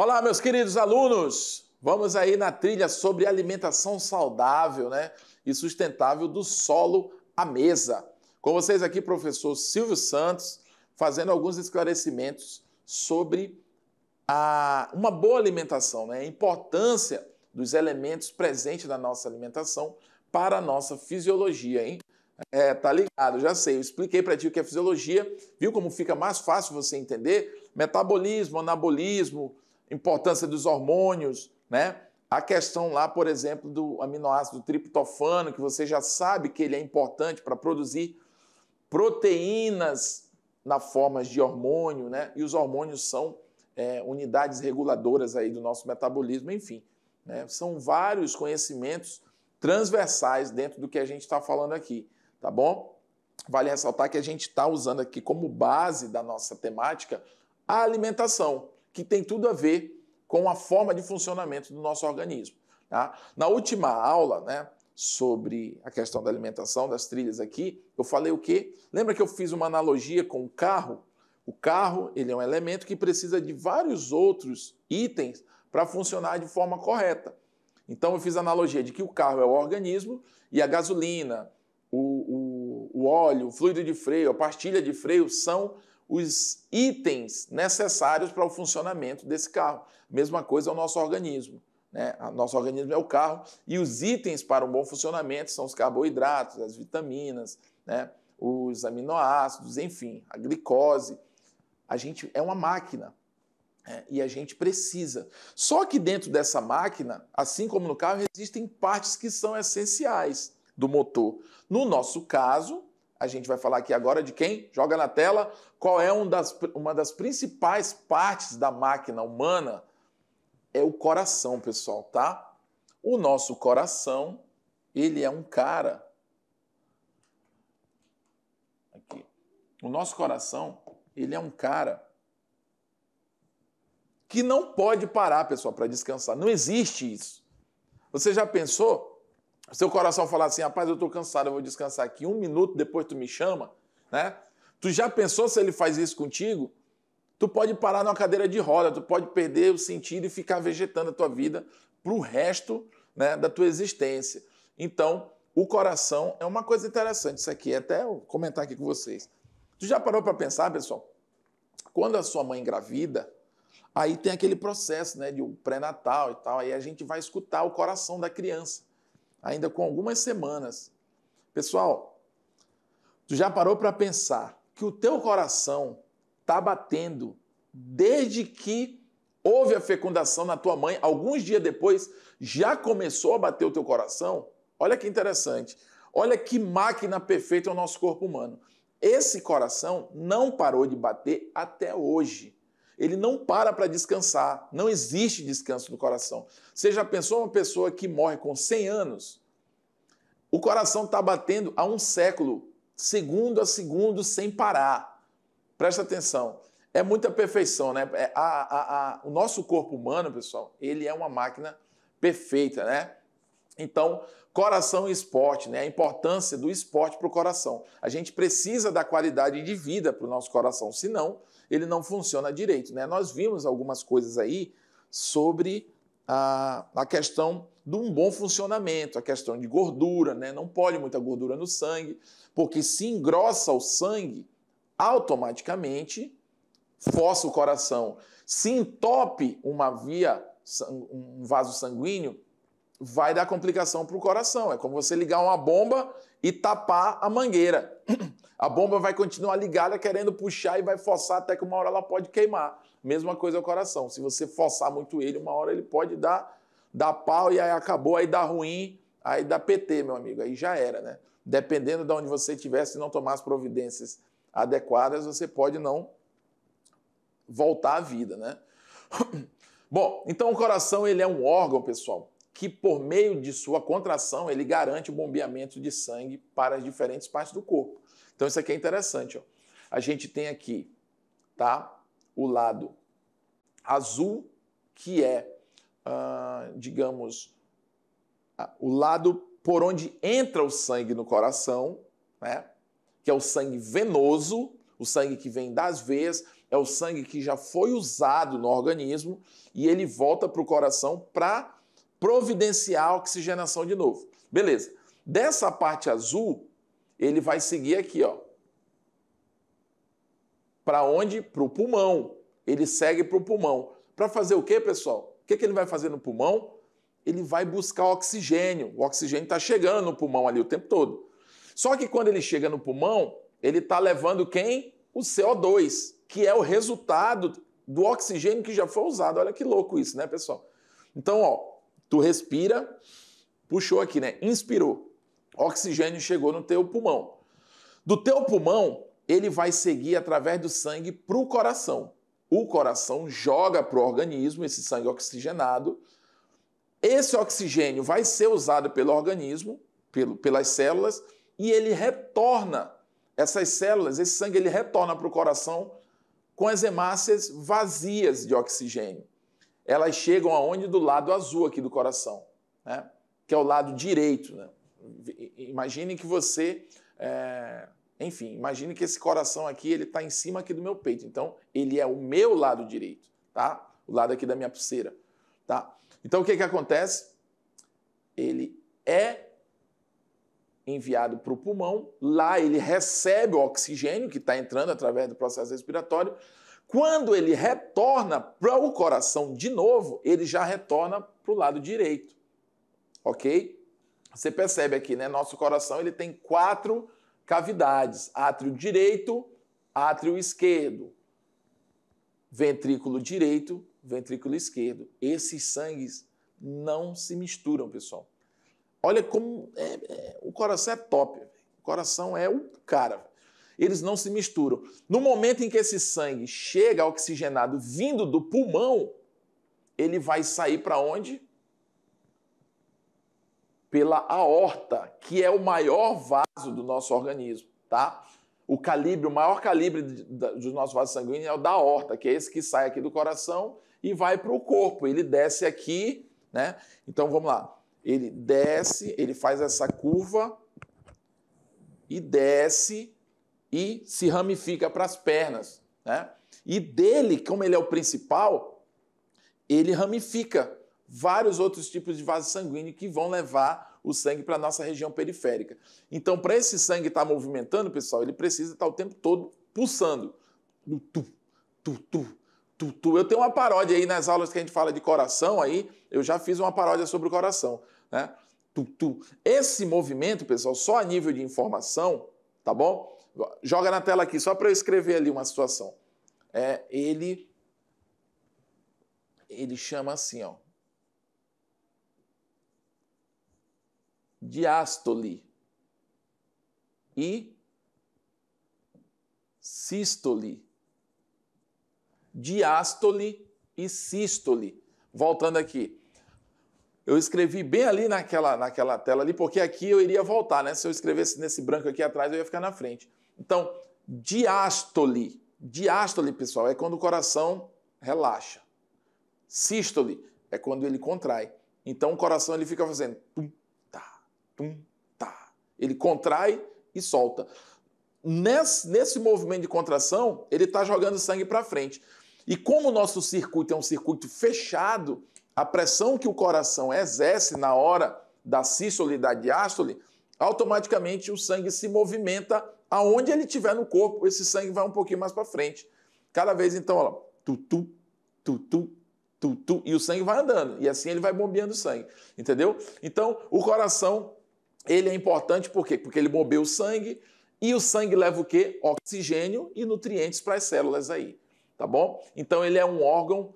Olá, meus queridos alunos! Vamos aí na trilha sobre alimentação saudável né? e sustentável do solo à mesa. Com vocês aqui, professor Silvio Santos, fazendo alguns esclarecimentos sobre a, uma boa alimentação, né? a importância dos elementos presentes na nossa alimentação para a nossa fisiologia, hein? É, tá ligado, já sei. Eu expliquei para ti o que é fisiologia, viu como fica mais fácil você entender? Metabolismo, anabolismo, importância dos hormônios, né? A questão lá, por exemplo, do aminoácido triptofano, que você já sabe que ele é importante para produzir proteínas na forma de hormônio, né? E os hormônios são é, unidades reguladoras aí do nosso metabolismo, enfim. Né? São vários conhecimentos transversais dentro do que a gente está falando aqui, tá bom? Vale ressaltar que a gente está usando aqui como base da nossa temática a alimentação que tem tudo a ver com a forma de funcionamento do nosso organismo. Tá? Na última aula, né, sobre a questão da alimentação, das trilhas aqui, eu falei o quê? Lembra que eu fiz uma analogia com o carro? O carro ele é um elemento que precisa de vários outros itens para funcionar de forma correta. Então eu fiz a analogia de que o carro é o organismo e a gasolina, o, o, o óleo, o fluido de freio, a pastilha de freio são os itens necessários para o funcionamento desse carro. Mesma coisa é o nosso organismo. Né? O nosso organismo é o carro e os itens para um bom funcionamento são os carboidratos, as vitaminas, né? os aminoácidos, enfim, a glicose. A gente é uma máquina né? e a gente precisa. Só que dentro dessa máquina, assim como no carro, existem partes que são essenciais do motor. No nosso caso, a gente vai falar aqui agora de quem? Joga na tela. Qual é um das, uma das principais partes da máquina humana? É o coração, pessoal, tá? O nosso coração, ele é um cara. Aqui. O nosso coração, ele é um cara que não pode parar, pessoal, para descansar. Não existe isso. Você já pensou seu coração falar assim, rapaz, eu estou cansado, eu vou descansar aqui um minuto, depois tu me chama, né? Tu já pensou se ele faz isso contigo? Tu pode parar numa cadeira de roda, tu pode perder o sentido e ficar vegetando a tua vida para o resto né, da tua existência. Então, o coração é uma coisa interessante. Isso aqui, é até eu comentar aqui com vocês. Tu já parou para pensar, pessoal? Quando a sua mãe engravida, aí tem aquele processo né, de um pré-natal e tal, aí a gente vai escutar o coração da criança ainda com algumas semanas. Pessoal, tu já parou para pensar que o teu coração está batendo desde que houve a fecundação na tua mãe, alguns dias depois já começou a bater o teu coração? Olha que interessante. Olha que máquina perfeita é o nosso corpo humano. Esse coração não parou de bater até hoje. Ele não para para descansar. Não existe descanso no coração. Você já pensou uma pessoa que morre com 100 anos? O coração está batendo há um século, segundo a segundo, sem parar. Presta atenção. É muita perfeição, né? É, a, a, a, o nosso corpo humano, pessoal, ele é uma máquina perfeita, né? Então, coração e esporte, né? a importância do esporte para o coração. A gente precisa da qualidade de vida para o nosso coração, senão ele não funciona direito. Né? Nós vimos algumas coisas aí sobre a, a questão de um bom funcionamento, a questão de gordura, né? não pode muita gordura no sangue, porque se engrossa o sangue, automaticamente força o coração. Se entope uma via, um vaso sanguíneo, vai dar complicação para o coração. É como você ligar uma bomba e tapar a mangueira. A bomba vai continuar ligada, querendo puxar e vai forçar até que uma hora ela pode queimar. Mesma coisa o coração. Se você forçar muito ele, uma hora ele pode dar, dar pau e aí acabou, aí dá ruim, aí dá PT, meu amigo. Aí já era, né? Dependendo de onde você estiver, se não tomar as providências adequadas, você pode não voltar à vida, né? Bom, então o coração ele é um órgão, pessoal, que, por meio de sua contração, ele garante o bombeamento de sangue para as diferentes partes do corpo. Então, isso aqui é interessante. Ó. A gente tem aqui tá, o lado azul, que é, ah, digamos, o lado por onde entra o sangue no coração, né, que é o sangue venoso, o sangue que vem das veias, é o sangue que já foi usado no organismo e ele volta para o coração para providenciar a oxigenação de novo. Beleza. Dessa parte azul, ele vai seguir aqui, ó. Para onde? Para o pulmão. Ele segue para o pulmão. Para fazer o quê, pessoal? O que, que ele vai fazer no pulmão? Ele vai buscar oxigênio. O oxigênio está chegando no pulmão ali o tempo todo. Só que quando ele chega no pulmão, ele está levando quem? O CO2, que é o resultado do oxigênio que já foi usado. Olha que louco isso, né, pessoal? Então, ó, Tu respira, puxou aqui, né? Inspirou. Oxigênio chegou no teu pulmão. Do teu pulmão, ele vai seguir através do sangue para o coração. O coração joga para o organismo esse sangue oxigenado. Esse oxigênio vai ser usado pelo organismo, pelo, pelas células, e ele retorna. Essas células, esse sangue, ele retorna para o coração com as hemácias vazias de oxigênio elas chegam aonde? Do lado azul aqui do coração, né? que é o lado direito. Né? Imagine que você, é... enfim, imagine que esse coração aqui ele está em cima aqui do meu peito. Então, ele é o meu lado direito, tá? O lado aqui da minha pulseira, tá? Então, o que que acontece? Ele é enviado para o pulmão, lá ele recebe o oxigênio que está entrando através do processo respiratório quando ele retorna para o coração de novo, ele já retorna para o lado direito. Ok? Você percebe aqui, né? Nosso coração ele tem quatro cavidades: átrio direito, átrio esquerdo, ventrículo direito, ventrículo esquerdo. Esses sangues não se misturam, pessoal. Olha como é, é, o coração é top. O coração é o cara eles não se misturam. No momento em que esse sangue chega oxigenado vindo do pulmão, ele vai sair para onde? Pela aorta, que é o maior vaso do nosso organismo, tá? O calibre, o maior calibre dos nossos vasos sanguíneos é o da aorta, que é esse que sai aqui do coração e vai para o corpo. Ele desce aqui, né? Então vamos lá. Ele desce, ele faz essa curva e desce e se ramifica para as pernas. Né? E dele, como ele é o principal, ele ramifica vários outros tipos de vasos sanguíneos que vão levar o sangue para a nossa região periférica. Então, para esse sangue estar tá movimentando, pessoal, ele precisa estar tá o tempo todo pulsando. Tu, tu, tu, tu, tu. Eu tenho uma paródia aí nas aulas que a gente fala de coração, aí eu já fiz uma paródia sobre o coração. Né? Tu, tu. Esse movimento, pessoal, só a nível de informação, tá bom? Joga na tela aqui, só para eu escrever ali uma situação. É, ele, ele chama assim, ó. Diástole e sístole. Diástole e sístole. Voltando aqui. Eu escrevi bem ali naquela, naquela tela ali, porque aqui eu iria voltar, né? Se eu escrevesse nesse branco aqui atrás, eu ia ficar na frente. Então, diástole. Diástole, pessoal, é quando o coração relaxa. Sístole é quando ele contrai. Então o coração ele fica fazendo tum tá, tum tá. Ele contrai e solta. Nesse, nesse movimento de contração, ele está jogando sangue para frente. E como o nosso circuito é um circuito fechado, a pressão que o coração exerce na hora da sístole e da diástole, automaticamente o sangue se movimenta Aonde ele tiver no corpo, esse sangue vai um pouquinho mais para frente. Cada vez então, olha, lá, tu, tu, tu, tu, tu, tu, e o sangue vai andando. E assim ele vai bombeando sangue, entendeu? Então, o coração, ele é importante por quê? Porque ele bombeia o sangue, e o sangue leva o quê? Oxigênio e nutrientes para as células aí, tá bom? Então, ele é um órgão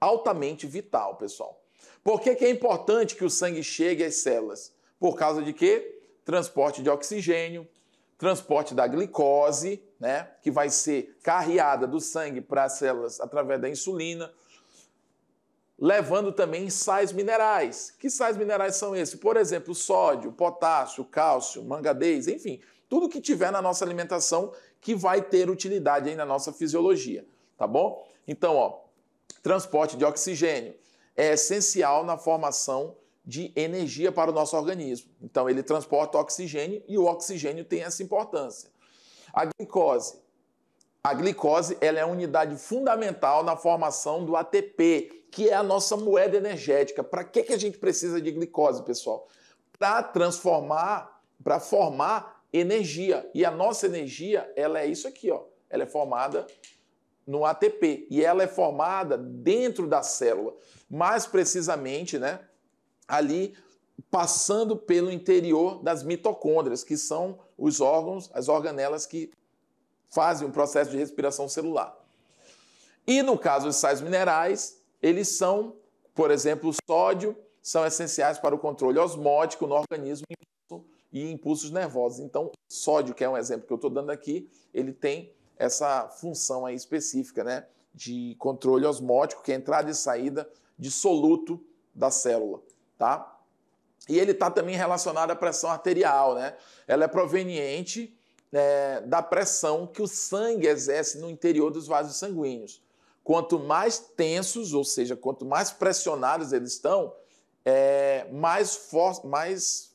altamente vital, pessoal. Por que, que é importante que o sangue chegue às células? Por causa de quê? Transporte de oxigênio, transporte da glicose, né, que vai ser carreada do sangue para as células através da insulina, levando também sais minerais. Que sais minerais são esses? Por exemplo, sódio, potássio, cálcio, manganês, enfim, tudo que tiver na nossa alimentação que vai ter utilidade aí na nossa fisiologia, tá bom? Então, ó, transporte de oxigênio é essencial na formação de energia para o nosso organismo. Então, ele transporta oxigênio e o oxigênio tem essa importância. A glicose. A glicose ela é a unidade fundamental na formação do ATP, que é a nossa moeda energética. Para que, que a gente precisa de glicose, pessoal? Para transformar, para formar energia. E a nossa energia, ela é isso aqui, ó. Ela é formada no ATP e ela é formada dentro da célula, mais precisamente, né, ali passando pelo interior das mitocôndrias, que são os órgãos, as organelas que fazem o processo de respiração celular. E no caso dos sais minerais, eles são, por exemplo, o sódio, são essenciais para o controle osmótico no organismo e impulsos nervosos. Então, sódio, que é um exemplo que eu estou dando aqui, ele tem essa função aí específica, né, de controle osmótico, que é entrada e saída de soluto da célula tá? E ele está também relacionado à pressão arterial, né? Ela é proveniente é, da pressão que o sangue exerce no interior dos vasos sanguíneos. Quanto mais tensos, ou seja, quanto mais pressionados eles estão, é, mais, for mais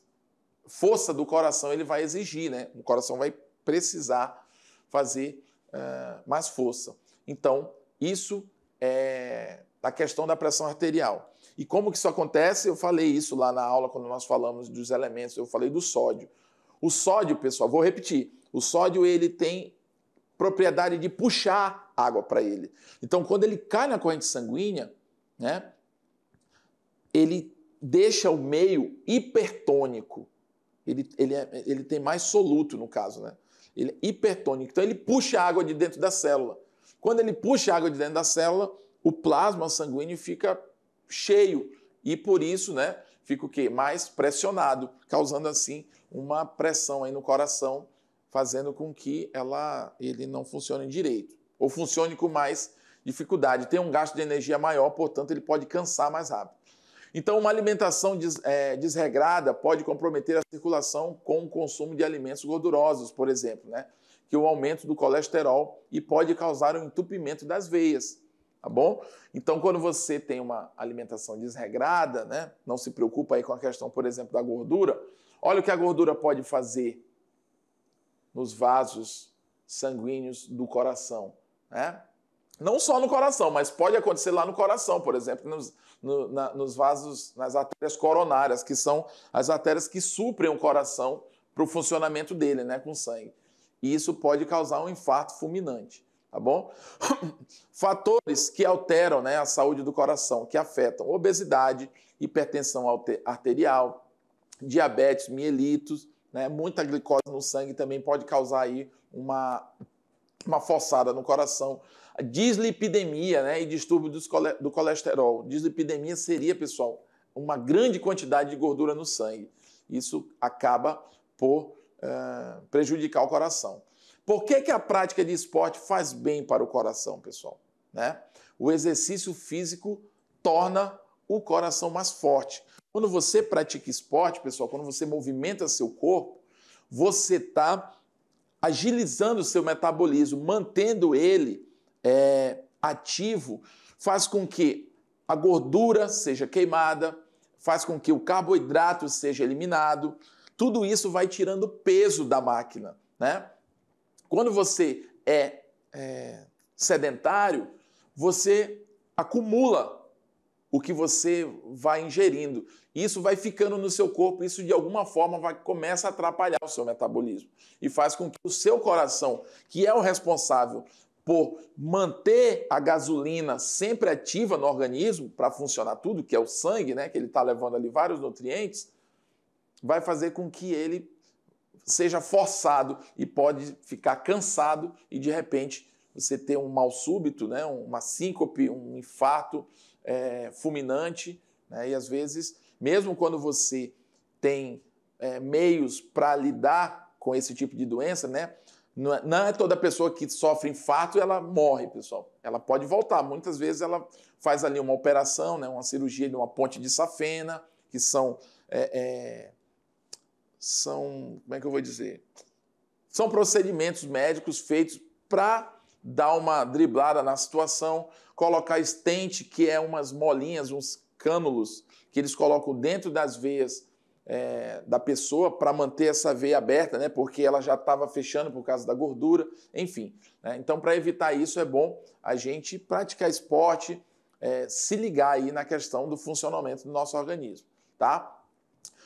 força do coração ele vai exigir, né? O coração vai precisar fazer é, mais força. Então, isso da questão da pressão arterial. E como que isso acontece? Eu falei isso lá na aula quando nós falamos dos elementos, eu falei do sódio. O sódio, pessoal, vou repetir. O sódio ele tem propriedade de puxar água para ele. Então, quando ele cai na corrente sanguínea, né, ele deixa o meio hipertônico. Ele, ele, é, ele tem mais soluto, no caso, né? Ele é hipertônico. Então, ele puxa água de dentro da célula. Quando ele puxa água de dentro da célula, o plasma sanguíneo fica cheio e por isso, né, fica o quê? Mais pressionado, causando assim uma pressão aí no coração, fazendo com que ela ele não funcione direito ou funcione com mais dificuldade, tem um gasto de energia maior, portanto ele pode cansar mais rápido. Então, uma alimentação des, é, desregrada pode comprometer a circulação com o consumo de alimentos gordurosos, por exemplo, né? que o aumento do colesterol e pode causar o um entupimento das veias tá bom? Então, quando você tem uma alimentação desregrada, né, não se preocupa aí com a questão, por exemplo, da gordura. Olha o que a gordura pode fazer nos vasos sanguíneos do coração, né? Não só no coração, mas pode acontecer lá no coração, por exemplo, nos, no, na, nos vasos, nas artérias coronárias, que são as artérias que suprem o coração para o funcionamento dele, né, com sangue. E isso pode causar um infarto fulminante tá bom? Fatores que alteram né, a saúde do coração, que afetam obesidade, hipertensão arterial, diabetes, mielitos, né, muita glicose no sangue também pode causar aí uma, uma forçada no coração. A dislipidemia né, e distúrbio do colesterol. Dislipidemia seria, pessoal, uma grande quantidade de gordura no sangue. Isso acaba por uh, prejudicar o coração. Por que, que a prática de esporte faz bem para o coração, pessoal? Né? O exercício físico torna o coração mais forte. Quando você pratica esporte, pessoal, quando você movimenta seu corpo, você está agilizando o seu metabolismo, mantendo ele é, ativo, faz com que a gordura seja queimada, faz com que o carboidrato seja eliminado. Tudo isso vai tirando peso da máquina, né? Quando você é, é sedentário, você acumula o que você vai ingerindo. Isso vai ficando no seu corpo, isso de alguma forma vai, começa a atrapalhar o seu metabolismo e faz com que o seu coração, que é o responsável por manter a gasolina sempre ativa no organismo para funcionar tudo, que é o sangue, né, que ele está levando ali vários nutrientes, vai fazer com que ele seja forçado e pode ficar cansado e de repente você ter um mal súbito, né, uma síncope, um infarto é, fulminante. Né, e às vezes, mesmo quando você tem é, meios para lidar com esse tipo de doença, né, não é, é toda pessoa que sofre infarto ela morre, pessoal. Ela pode voltar. Muitas vezes ela faz ali uma operação, né, uma cirurgia de uma ponte de safena, que são é, é são, como é que eu vou dizer? São procedimentos médicos feitos para dar uma driblada na situação, colocar estente, que é umas molinhas, uns cânulos que eles colocam dentro das veias é, da pessoa para manter essa veia aberta, né? Porque ela já estava fechando por causa da gordura, enfim. Né? Então, para evitar isso, é bom a gente praticar esporte, é, se ligar aí na questão do funcionamento do nosso organismo, tá?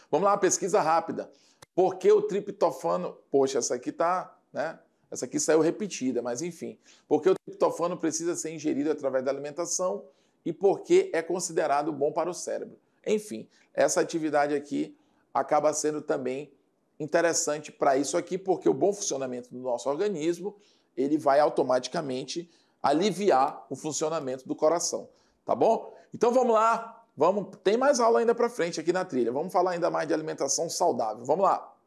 Vamos lá, pesquisa rápida. Porque o triptofano, poxa, essa aqui tá, né? Essa aqui saiu repetida, mas enfim. Porque o triptofano precisa ser ingerido através da alimentação e porque é considerado bom para o cérebro. Enfim, essa atividade aqui acaba sendo também interessante para isso aqui, porque o bom funcionamento do nosso organismo, ele vai automaticamente aliviar o funcionamento do coração, tá bom? Então vamos lá, Vamos, tem mais aula ainda para frente aqui na trilha. Vamos falar ainda mais de alimentação saudável. Vamos lá.